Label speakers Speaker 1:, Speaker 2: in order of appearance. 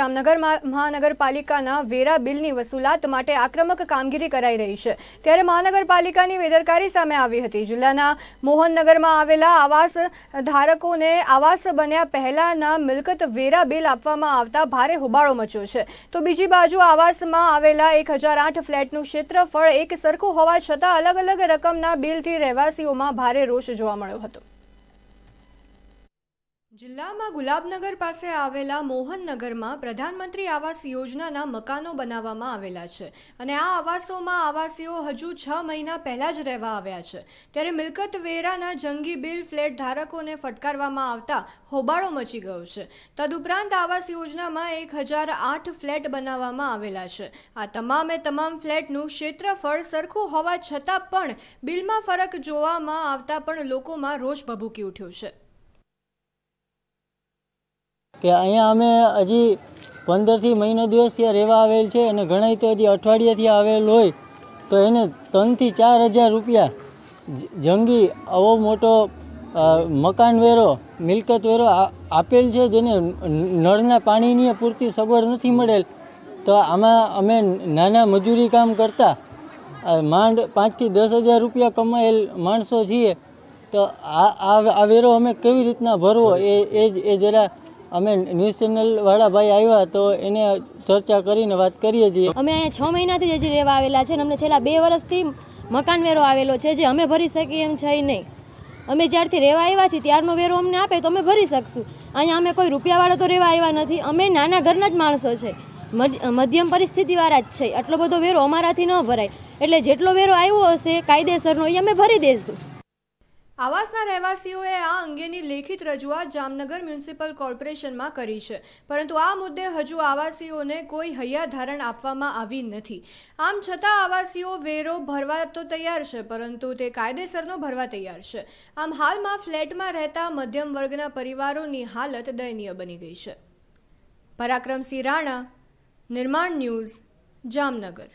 Speaker 1: જામનગર મહાનગરપાલિકાના વેરા બિલની વસૂલાત માટે આક્રમક કામગીરી કરાઈ રહી છે ત્યારે મહાનગરપાલિકાની બેદરકારી સામે આવી હતી જિલ્લાના મોહનનગરમાં આવેલા આવાસ ધારકોને આવાસ બન્યા પહેલાના મિલકત વેરા બિલ આપવામાં આવતા ભારે હોબાળો મચ્યો છે તો બીજી બાજુ આવાસમાં આવેલા એક ફ્લેટનું ક્ષેત્રફળ એક સરખું હોવા છતાં અલગ અલગ રકમના બિલથી રહેવાસીઓમાં ભારે રોષ જોવા મળ્યો હતો જિલ્લામાં ગુલાબનગર પાસે આવેલા મોહનનગરમાં પ્રધાનમંત્રી આવાસ યોજનાના મકાનો બનાવવામાં આવેલા છે અને આ આવાસોમાં આવાસીઓ હજુ છ મહિના પહેલાં જ રહેવા આવ્યા છે ત્યારે મિલકત વેરાના જંગી બિલ ફ્લેટ ધારકોને ફટકારવામાં આવતા હોબાળો મચી ગયો છે તદુપરાંત આવાસ યોજનામાં એક હજાર આઠ ફ્લેટ બનાવવામાં આવેલા છે આ તમામે તમામ ફ્લેટનું ક્ષેત્રફળ સરખું હોવા છતાં પણ બિલમાં ફરક જોવામાં આવતા પણ લોકોમાં રોષ ભભૂકી ઉઠ્યો છે
Speaker 2: કે અહીંયા અમે હજી પંદરથી મહિનો દિવસ ત્યાં રહેવા આવેલ છે અને ઘણાય તો હજી અઠવાડિયાથી આવેલ હોય તો એને ત્રણથી ચાર હજાર રૂપિયા જંગી આવો મોટો મકાન વેરો મિલકત વેરો આપેલ છે જેને નળના પાણીની પૂરતી સગવડ નથી મળેલ તો આમાં અમે નાના મજૂરી કામ કરતા માંડ પાંચથી દસ હજાર રૂપિયા કમાયેલ માણસો છીએ તો આ આ વેરો અમે કેવી રીતના ભરવો એ એ જ એ જરા અમે ન્યૂઝ ચેનલવાળા ભાઈ આવ્યા તો એને ચર્ચા કરીને વાત કરીએ છીએ
Speaker 3: અમે અહીંયા છ મહિનાથી જ હજી રહેવા આવેલા છે અને અમને છેલ્લા બે વર્ષથી મકાન વેરો આવેલો છે જે અમે ભરી શકીએ એમ છે નહીં અમે જ્યારથી રહેવા આવ્યા છીએ ત્યારનો વેરો અમને આપે તો અમે ભરી શકશું અહીંયા અમે કોઈ રૂપિયાવાળા તો રહેવા આવ્યા નથી અમે નાના ઘરના જ માણસો છે મધ્યમ પરિસ્થિતિવાળા જ છે આટલો બધો વેરો અમારાથી ન ભરાય એટલે જેટલો વેરો આવ્યો હશે કાયદેસરનો એ અમે ભરી દઈશું
Speaker 1: આવાસના રહેવાસીઓએ આ અંગેની લેખિત રજૂઆત જામનગર મ્યુનિસિપલ કોર્પોરેશનમાં કરી છે પરંતુ આ મુદ્દે હજુ આવાસીઓને કોઈ હૈયાધારણ આપવામાં આવી નથી આમ છતાં આવાસીઓ વેરો ભરવા તો તૈયાર છે પરંતુ તે કાયદેસરનો ભરવા તૈયાર છે આમ હાલમાં ફ્લેટમાં રહેતા મધ્યમ વર્ગના પરિવારોની હાલત દયનીય બની ગઈ છે પરાક્રમસિંહ રાણા નિર્માણ ન્યૂઝ જામનગર